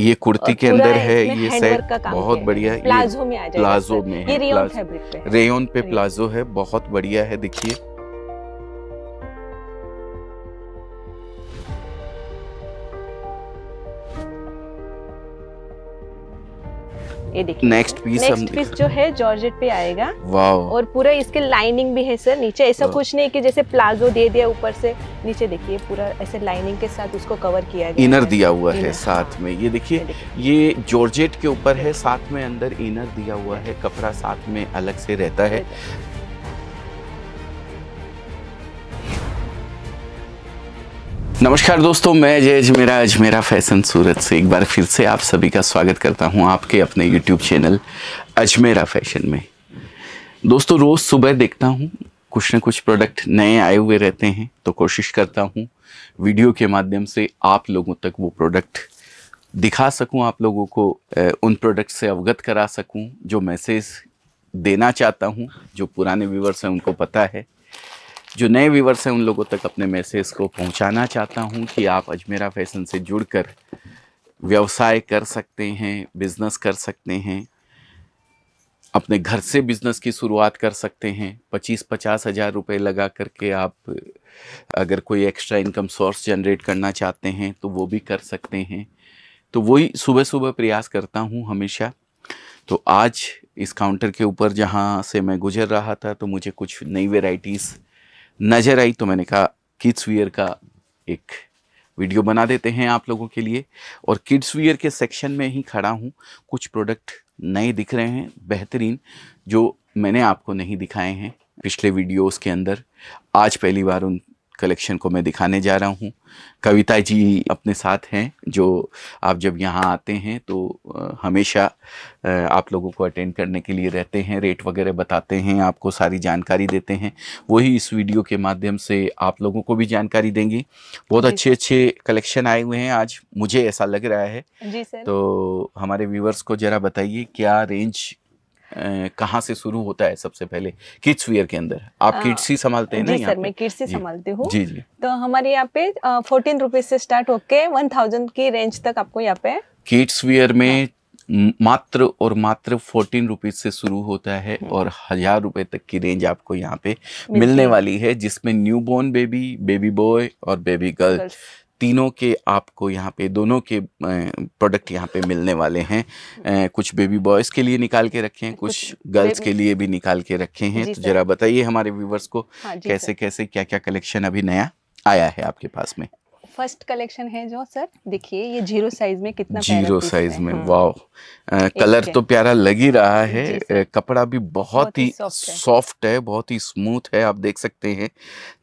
ये कुर्ती के अंदर है ये सेट बहुत बढ़िया प्लाजो में प्लाजो में है रेयोन पे प्लाजो है बहुत बढ़िया है देखिए ये देखिए नेक्स्ट पीस नेक्स्ट पीस जो है जॉर्जेट पे आएगा वाओ और पूरा इसके लाइनिंग भी है सर नीचे ऐसा कुछ नहीं कि जैसे प्लाजो दे दिया ऊपर से नीचे देखिए पूरा ऐसे लाइनिंग के साथ उसको कवर किया गया इनर दिया हुआ है साथ में ये देखिए ये जॉर्जेट के ऊपर है साथ में अंदर इनर दिया हुआ है कपड़ा साथ में अलग से रहता है नमस्कार दोस्तों मैं जय अजमेरा अजमेरा फैशन सूरत से एक बार फिर से आप सभी का स्वागत करता हूं आपके अपने यूट्यूब चैनल अजमेरा फैशन में दोस्तों रोज़ सुबह देखता हूं कुछ ना कुछ प्रोडक्ट नए आए हुए रहते हैं तो कोशिश करता हूं वीडियो के माध्यम से आप लोगों तक वो प्रोडक्ट दिखा सकूँ आप लोगों को उन प्रोडक्ट से अवगत करा सकूँ जो मैसेज देना चाहता हूँ जो पुराने व्यूवर्स हैं उनको पता है जो नए व्यूवर्स हैं उन लोगों तक अपने मैसेज को पहुंचाना चाहता हूं कि आप अजमेरा फैशन से जुड़कर व्यवसाय कर सकते हैं बिज़नेस कर सकते हैं अपने घर से बिज़नेस की शुरुआत कर सकते हैं पच्चीस पचास हज़ार रुपये लगा करके आप अगर कोई एक्स्ट्रा इनकम सोर्स जनरेट करना चाहते हैं तो वो भी कर सकते हैं तो वही सुबह सुबह प्रयास करता हूँ हमेशा तो आज इस काउंटर के ऊपर जहाँ से मैं गुजर रहा था तो मुझे कुछ नई वेराइटीज़ नज़र आई तो मैंने कहा किड्स वियर का एक वीडियो बना देते हैं आप लोगों के लिए और किड्स वियर के सेक्शन में ही खड़ा हूँ कुछ प्रोडक्ट नए दिख रहे हैं बेहतरीन जो मैंने आपको नहीं दिखाए हैं पिछले वीडियोस के अंदर आज पहली बार उन कलेक्शन को मैं दिखाने जा रहा हूँ कविता जी अपने साथ हैं जो आप जब यहाँ आते हैं तो हमेशा आप लोगों को अटेंड करने के लिए रहते हैं रेट वगैरह बताते हैं आपको सारी जानकारी देते हैं वही इस वीडियो के माध्यम से आप लोगों को भी जानकारी देंगे बहुत अच्छे अच्छे कलेक्शन आए हुए हैं आज मुझे ऐसा लग रहा है जी सर। तो हमारे व्यूवर्स को ज़रा बताइए क्या रेंज कहाँ से शुरू होता है सबसे पहले किड्स वियर के अंदर आप किड्स ही संभालते हैं ना सर मैं किड्स ही संभालती हूँ जी जी तो हमारे यहाँ पे फोर्टीन रुपीज से स्टार्ट होके वन थाउजेंड की रेंज तक आपको यहाँ पे किड्स वियर में मात्र और मात्र फोर्टीन रुपीज से शुरू होता है हम्म। और हजार रुपए तक की रेंज आपको यहाँ पे मिलने वाली है जिसमें new born baby baby boy और बेबी गर्ल तीनों के आपको यहाँ पे दोनों के प्रोडक्ट यहाँ पे मिलने वाले हैं कुछ बेबी बॉयज़ के लिए निकाल के रखे हैं कुछ गर्ल्स के लिए भी निकाल के रखे हैं तो ज़रा बताइए हमारे व्यूवर्स को हाँ, कैसे कैसे क्या क्या कलेक्शन अभी नया आया है आपके पास में फर्स्ट कलेक्शन है जो सर देखिए ये जीरो साइज में कितना जीरो साइज में हाँ। वाओ कलर तो प्यारा लग ही रहा हाँ, है कपड़ा भी बहुत ही सॉफ्ट है बहुत ही स्मूथ है आप देख सकते हैं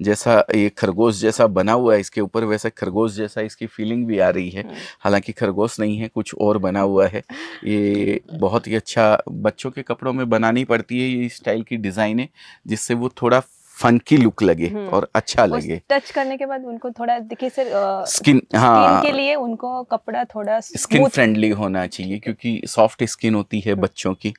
जैसा ये खरगोश जैसा बना हुआ है इसके ऊपर वैसा खरगोश जैसा इसकी फीलिंग भी आ रही है हाँ। हालांकि खरगोश नहीं है कुछ और बना हुआ है ये बहुत ही अच्छा बच्चों के कपड़ों में बनानी पड़ती है ये स्टाइल की डिजाइने जिससे वो थोड़ा फनकी लुक लगे हम्म। और अच्छा लगे टच करने के बाद उनको थोड़ा देखिए सर स्किन हाँ के लिए उनको कपड़ा थोड़ा स्किन फ्रेंडली होना चाहिए क्योंकि सॉफ्ट स्किन होती है हम्म। बच्चों की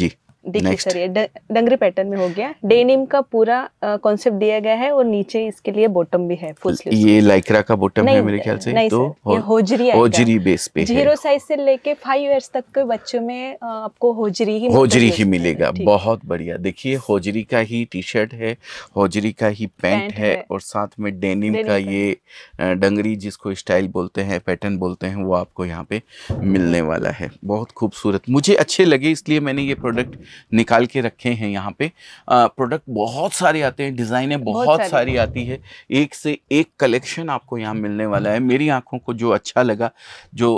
जी देखिए सर ये डंगरी पैटर्न में हो गया डेनिम का पूरा कॉन्सेप्ट दिया गया है और नीचे इसके लिए बॉटम भी है फुल स्लीव ये लाइक्रा का बॉटम है मेरे ख्याल से नहीं तो हो, ये होजरी होजरी बेस पे जीरो साइज से लेके फाइव इयर्स तक के बच्चों में आपको होजरी ही होजरी ही मिलेगा बहुत बढ़िया देखिए होजरी का ही टी शर्ट है होजरी का ही पैंट है और साथ में डेनिम का ये डंगरी जिसको स्टाइल बोलते हैं पैटर्न बोलते हैं वो आपको यहाँ पे मिलने वाला है बहुत खूबसूरत मुझे अच्छे लगे इसलिए मैंने ये प्रोडक्ट निकाल के रखे हैं यहाँ पे प्रोडक्ट बहुत सारे आते हैं डिज़ाइनें बहुत, बहुत सारी, आती है एक से एक कलेक्शन आपको यहाँ मिलने वाला है मेरी आंखों को जो अच्छा लगा जो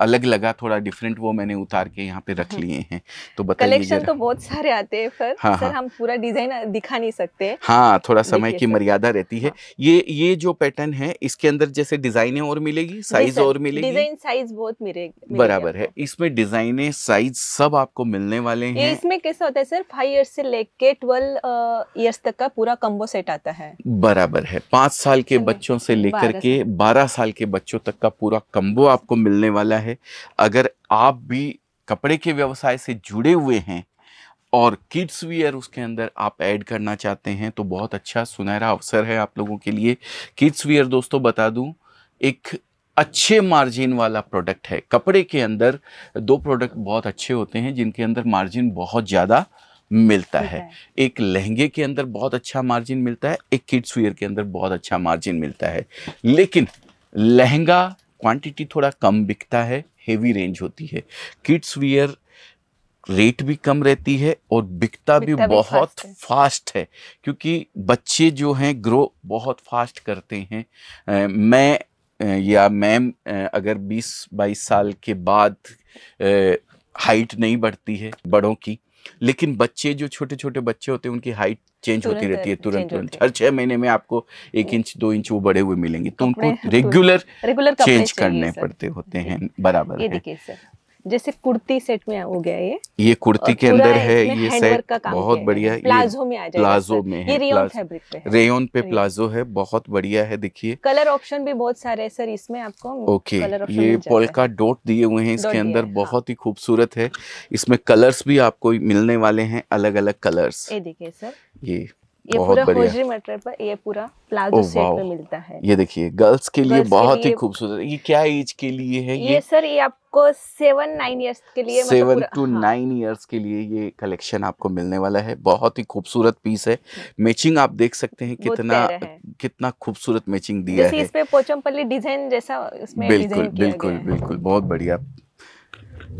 अलग लगा थोड़ा डिफरेंट वो मैंने उतार के यहाँ पे रख लिए हैं तो बताइए कलेक्शन तो बहुत सारे आते हैं सर हाँ, हाँ। हम पूरा डिज़ाइन दिखा नहीं सकते हाँ थोड़ा समय की मर्यादा रहती है हाँ। ये ये जो पैटर्न है इसके अंदर जैसे डिजाइने और मिलेगी साइज और मिलेगी डिज़ाइन साइज बहुत मिलेगी बराबर है इसमें डिजाइने साइज सब आपको मिलने वाले हैं इसमें में कैसा होता है सर फाइव ईयर्स से लेके ट्वेल्व ईयर्स uh, तक का पूरा कम्बो सेट आता है बराबर है पांच साल के बच्चों से लेकर के बारह साल के बच्चों तक का पूरा कम्बो आपको मिलने वाला है अगर आप भी कपड़े के व्यवसाय से जुड़े हुए हैं और किड्स वियर उसके अंदर आप ऐड करना चाहते हैं तो बहुत अच्छा सुनहरा अवसर है आप लोगों के लिए किड्स वियर दोस्तों बता दूं एक अच्छे मार्जिन वाला प्रोडक्ट है कपड़े के अंदर दो प्रोडक्ट बहुत अच्छे होते हैं जिनके अंदर मार्जिन बहुत ज़्यादा मिलता है।, है एक लहंगे के अंदर बहुत अच्छा मार्जिन मिलता है एक किड्स वेयर के अंदर बहुत अच्छा मार्जिन मिलता है लेकिन लहंगा क्वांटिटी थोड़ा कम बिकता है हेवी रेंज होती है किड्स वेयर रेट भी कम रहती है और बिकता, बिकता भी, भी बहुत फास्ट, फास्ट है क्योंकि बच्चे जो हैं ग्रो बहुत फास्ट करते हैं मैं या मैम अगर 20 बाईस साल के बाद हाइट नहीं बढ़ती है बड़ों की लेकिन बच्चे जो छोटे छोटे बच्चे होते हैं उनकी हाइट चेंज होती रहती है तुरंत तुरंत हर छह महीने में आपको एक हम्म। इंच दो इंच वो बड़े हुए मिलेंगे तो उनको रेगुलर रेगुलर चेंज करने पड़ते होते हैं बराबर ये है। जैसे कुर्ती सेट में हो गया ये ये कुर्ती के अंदर है ये सेट का काम बहुत बढ़िया प्लाजो में आ प्लाजो में है रेयोन फैब्रिक पे रेयोन पे प्लाजो है बहुत बढ़िया है देखिए कलर ऑप्शन भी बहुत सारे सर इसमें आपको ओके ये पोलका डोट दिए हुए हैं इसके अंदर बहुत हाँ। ही खूबसूरत है इसमें कलर्स भी आपको मिलने वाले हैं अलग अलग कलर्स ये देखिए सर ये ये पूरा होजरी पर ये पूरा प्लाजो सेट में मिलता है ये देखिए गर्ल्स के लिए बहुत ही खूबसूरत ये क्या एज के लिए है ये, ये सर ये आपको सेवन नाइन ईयर्स के लिए सेवन टू नाइन ईयर्स के लिए ये कलेक्शन आपको मिलने वाला है बहुत ही खूबसूरत पीस है मैचिंग आप देख सकते हैं कितना है। कितना खूबसूरत मैचिंग दिया है इस पे पोचमपल्ली डिजाइन जैसा बिल्कुल बिल्कुल बिल्कुल बहुत बढ़िया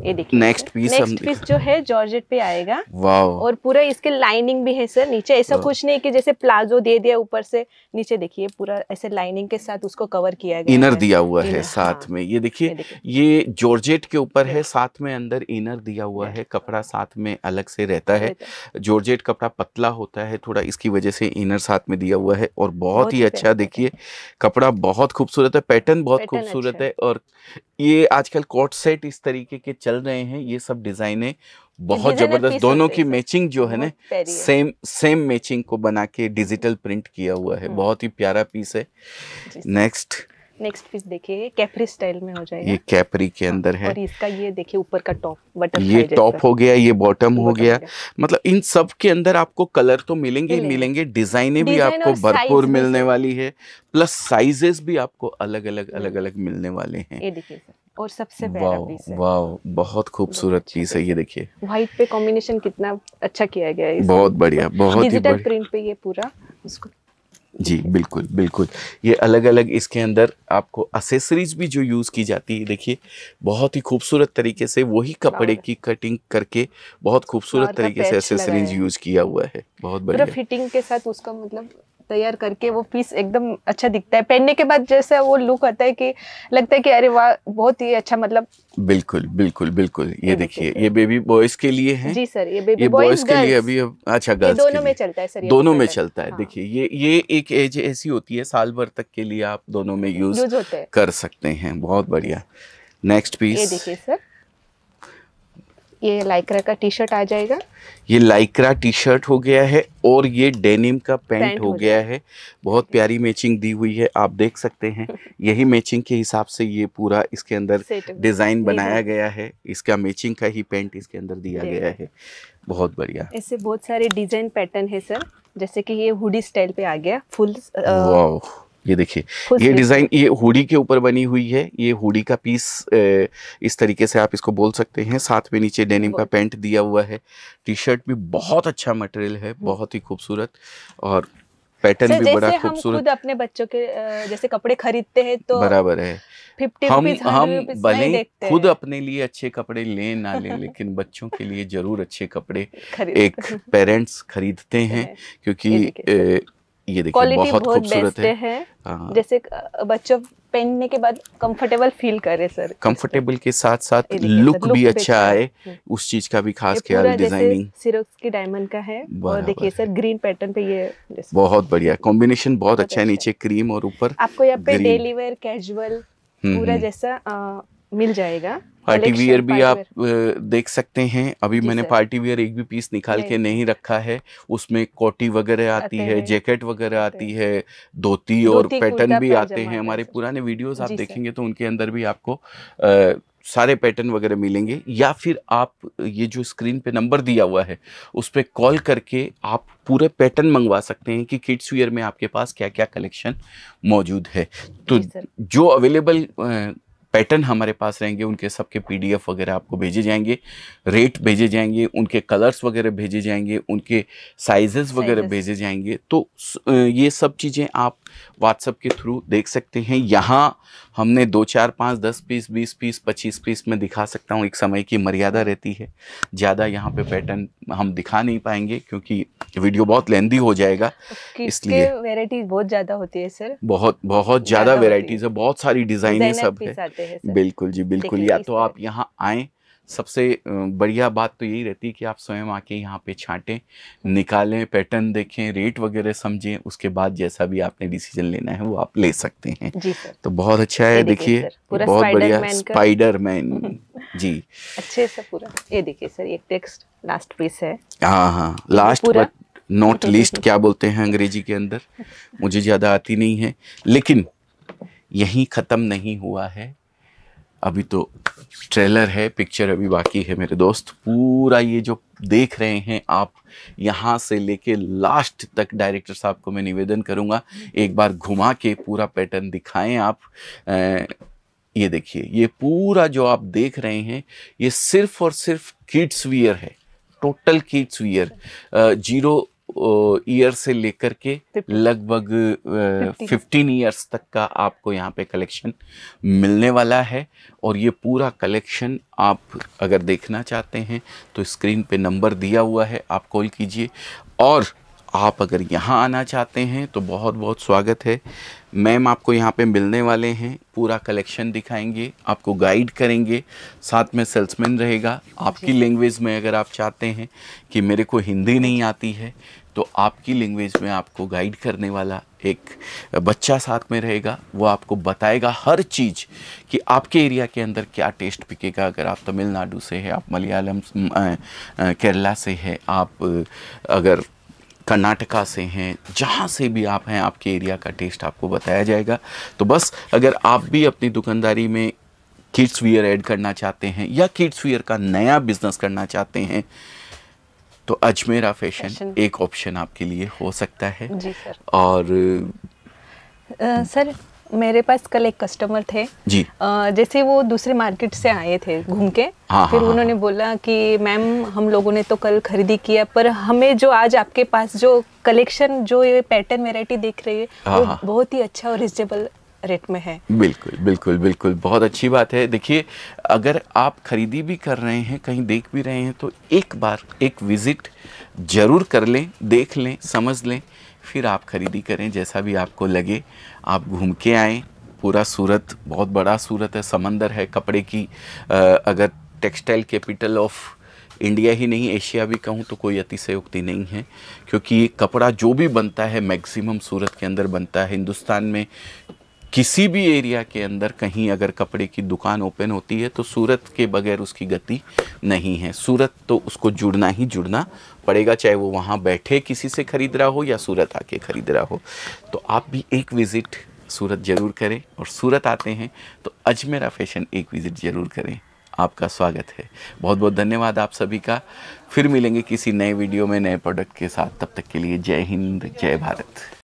ये देखिए नेक्स्ट पीस नेक्स्ट पीस जो है जॉर्जेट पे आएगा वाओ और पूरा इसके लाइनिंग भी है सर नीचे ऐसा कुछ नहीं कि जैसे प्लाजो दे दिया ऊपर से नीचे देखिए पूरा ऐसे लाइनिंग के साथ उसको कवर किया गया इनर दिया हुआ है साथ हाँ। में ये देखिए ये जॉर्जेट के ऊपर है साथ में अंदर इनर दिया हुआ है कपड़ा साथ में अलग से रहता है जॉर्जेट कपड़ा पतला होता है थोड़ा इसकी वजह से इनर साथ में दिया हुआ है और बहुत ही अच्छा देखिए कपड़ा बहुत खूबसूरत है पैटर्न बहुत खूबसूरत अच्छा है और ये आजकल कोट सेट इस तरीके के चल रहे हैं ये सब डिजाइने बहुत जबरदस्त दोनों की मैचिंग जो है ना सेम सेम मैचिंग को बना के डिजिटल प्रिंट किया हुआ है हाँ। बहुत ही प्यारा पीस है नेक्स्ट नेक्स्ट पीस देखिए कैपरी स्टाइल में हो जाएगा ये कैपरी के हाँ, अंदर है और इसका ये देखिए ऊपर का टॉप बटन ये टॉप हो गया ये बॉटम हो गया मतलब इन सब के अंदर आपको कलर तो मिलेंगे ही मिलेंगे डिजाइने भी आपको भरपूर मिलने वाली है प्लस हम्म। साइजेस भी आपको अलग अलग अलग अलग मिलने वाले हैं ये देखिए और सबसे वाओ वाओ बहुत खूबसूरत चीज अच्छा है ये देखिए व्हाइट पे कॉम्बिनेशन कितना अच्छा किया गया है बहुत बढ़िया बहुत ही डिजिटल प्रिंट पे ये पूरा उसको जी बिल्कुल बिल्कुल ये अलग अलग इसके अंदर आपको असेसरीज भी जो यूज़ की जाती है देखिए बहुत ही खूबसूरत तरीके से वही कपड़े की कटिंग करके बहुत खूबसूरत तरीके से असेसरीज यूज़ किया हुआ है बहुत बढ़िया फिटिंग के साथ उसका मतलब तैयार करके वो पीस एकदम अच्छा दिखता है पहनने के बाद जैसा वो लुक आता है कि लगता है कि अरे वाह बहुत ही अच्छा मतलब बिल्कुल बिल्कुल बिल्कुल ये देखिए ये बेबी बॉयज के लिए है जी सर ये बेबी बॉयज के लिए अभी अच्छा गर्ल्स दोनों में चलता है सर दोनों में चलता है देखिए ये ये एक एज ऐसी होती है साल भर तक के लिए आप दोनों में यूज कर सकते हैं बहुत बढ़िया नेक्स्ट पीस ये देखिए सर ये लाइक्रा का टी शर्ट आ जाएगा ये लाइक्रा टी शर्ट हो गया है और ये डेनिम का पैंट, पैंट हो गया है बहुत प्यारी मैचिंग दी हुई है आप देख सकते हैं यही मैचिंग के हिसाब से ये पूरा इसके अंदर डिजाइन बनाया गया है इसका मैचिंग का ही पैंट इसके अंदर दिया गया है बहुत बढ़िया ऐसे बहुत सारे डिजाइन पैटर्न है सर जैसे कि ये हुडी स्टाइल पे आ गया फुल ये देखिए ये डिज़ाइन ये होड़ी के ऊपर बनी हुई है ये होड़ी का पीस इस तरीके से आप इसको बोल सकते हैं साथ में नीचे डेनिम का पैंट दिया हुआ है टी शर्ट भी बहुत अच्छा मटेरियल है हम्म। बहुत ही खूबसूरत और पैटर्न भी बड़ा खूबसूरत खुद अपने बच्चों के जैसे कपड़े खरीदते हैं तो बराबर है हम हम भले खुद अपने लिए अच्छे कपड़े लें ना लें लेकिन बच्चों के लिए जरूर अच्छे कपड़े एक पेरेंट्स खरीदते हैं क्योंकि ये देखिए बहुत खूबसूरत है, है। हाँ। जैसे बच्चों पहनने के बाद कंफर्टेबल फील करे सर कंफर्टेबल के साथ साथ लुक भी अच्छा, अच्छा आए उस चीज का भी खास ख्याल डिजाइनिंग सिरोक्स की डायमंड का है और देखिए सर ग्रीन पैटर्न पे ये बहुत बढ़िया कॉम्बिनेशन बहुत अच्छा है अच्छा नीचे क्रीम और ऊपर आपको यहाँ पे डेलीवेयर कैजुअल हम्म, पूरा हम्म। जैसा मिल जाएगा पार्टी वियर भी आप देख सकते हैं अभी मैंने पार्टी वियर एक भी पीस निकाल के नहीं रखा है उसमें कोटी वगैरह आती है जैकेट वगैरह आती है धोती और पैटर्न भी आते हैं हमारे पुराने वीडियोस आप देखेंगे तो उनके अंदर भी आपको सारे पैटर्न वगैरह मिलेंगे या फिर आप ये जो स्क्रीन पे नंबर दिया हुआ है उस पर कॉल करके आप पूरे पैटर्न मंगवा सकते हैं कि किड्स वियर में आपके पास क्या क्या कलेक्शन मौजूद है तो जो अवेलेबल पैटर्न हमारे पास रहेंगे उनके सबके पीडीएफ वगैरह आपको भेजे जाएंगे रेट भेजे जाएंगे उनके कलर्स वगैरह भेजे जाएंगे उनके साइजेस वगैरह भेजे जाएंगे तो ये सब चीज़ें आप व्हाट्सएप के थ्रू देख सकते हैं यहाँ हमने दो चार पाँच दस पीस बीस पीस पच्चीस पीस में दिखा सकता हूँ एक समय की मर्यादा रहती है ज़्यादा यहाँ पे पैटर्न हम दिखा नहीं पाएंगे क्योंकि वीडियो बहुत लेंदी हो जाएगा इसलिए वेराइटीज बहुत ज़्यादा होती है सर बहुत बहुत ज़्यादा वेराइटीज़ है बहुत सारी डिज़ाइन है सब है सकते हैं बिल्कुल जी बिल्कुल या तो आप यहाँ आए सबसे बढ़िया बात तो यही रहती है कि आप स्वयं आके यहाँ पे छांटें निकालें पैटर्न देखें रेट वगैरह समझें उसके बाद जैसा भी आपने डिसीजन लेना है वो आप ले सकते हैं जी सर तो बहुत अच्छा है देखिए बहुत बढ़िया स्पाइडर मैन जी अच्छे से पूरा ये देखिए सर एक टेक्स्ट लास्ट पीस है हाँ हाँ लास्ट बट नॉट लिस्ट क्या बोलते हैं अंग्रेजी के अंदर मुझे ज़्यादा आती नहीं है लेकिन यही ख़त्म नहीं हुआ है अभी तो ट्रेलर है पिक्चर अभी बाकी है मेरे दोस्त पूरा ये जो देख रहे हैं आप यहाँ से लेके लास्ट तक डायरेक्टर साहब को मैं निवेदन करूँगा एक बार घुमा के पूरा पैटर्न दिखाएं आप ए, ये देखिए ये पूरा जो आप देख रहे हैं ये सिर्फ और सिर्फ किड्स वियर है total kids wear zero year से लेकर के लगभग फिफ्टीन ईयर्स तक का आपको यहाँ पे कलेक्शन मिलने वाला है और ये पूरा कलेक्शन आप अगर देखना चाहते हैं तो स्क्रीन पे नंबर दिया हुआ है आप कॉल कीजिए और आप अगर यहाँ आना चाहते हैं तो बहुत बहुत स्वागत है मैम आपको यहाँ पे मिलने वाले हैं पूरा कलेक्शन दिखाएंगे आपको गाइड करेंगे साथ में सेल्समैन रहेगा आपकी लैंग्वेज में अगर आप चाहते हैं कि मेरे को हिंदी नहीं आती है तो आपकी लैंग्वेज में आपको गाइड करने वाला एक बच्चा साथ में रहेगा वो आपको बताएगा हर चीज़ कि आपके एरिया के अंदर क्या टेस्ट पिकेगा अगर आप तमिलनाडु से है आप मलयालम केरला से है आप अगर कर्नाटका से हैं जहाँ से भी आप हैं आपके एरिया का टेस्ट आपको बताया जाएगा तो बस अगर आप भी अपनी दुकानदारी में किड्स वियर ऐड करना चाहते हैं या किड्स वियर का नया बिज़नेस करना चाहते हैं तो अजमेरा फैशन एक ऑप्शन आपके लिए हो सकता है जी सर और आ, सर मेरे पास कल एक कस्टमर थे जी आ, जैसे वो दूसरे मार्केट से आए थे घूम के हाँ, फिर हाँ, हाँ उन्होंने हाँ। बोला कि मैम हम लोगों ने तो कल खरीदी किया पर हमें जो आज आपके पास जो कलेक्शन जो ये पैटर्न वेराइटी देख रही है हाँ, वो हाँ। बहुत ही अच्छा और रिजनेबल रेट में है बिल्कुल बिल्कुल बिल्कुल बहुत अच्छी बात है देखिए अगर आप खरीदी भी कर रहे हैं कहीं देख भी रहे हैं तो एक बार एक विज़िट ज़रूर कर लें देख लें समझ लें फिर आप खरीदी करें जैसा भी आपको लगे आप घूम के आएँ पूरा सूरत बहुत बड़ा सूरत है समंदर है कपड़े की आ, अगर टेक्सटाइल कैपिटल ऑफ इंडिया ही नहीं एशिया भी कहूँ तो कोई अतिशयोक्ति नहीं है क्योंकि ये कपड़ा जो भी बनता है मैक्सिमम सूरत के अंदर बनता है हिंदुस्तान में किसी भी एरिया के अंदर कहीं अगर कपड़े की दुकान ओपन होती है तो सूरत के बगैर उसकी गति नहीं है सूरत तो उसको जुड़ना ही जुड़ना पड़ेगा चाहे वो वहाँ बैठे किसी से ख़रीद रहा हो या सूरत आके ख़रीद रहा हो तो आप भी एक विज़िट सूरत ज़रूर करें और सूरत आते हैं तो अजमेरा फैशन एक विज़िट ज़रूर करें आपका स्वागत है बहुत बहुत धन्यवाद आप सभी का फिर मिलेंगे किसी नए वीडियो में नए प्रोडक्ट के साथ तब तक के लिए जय हिंद जय भारत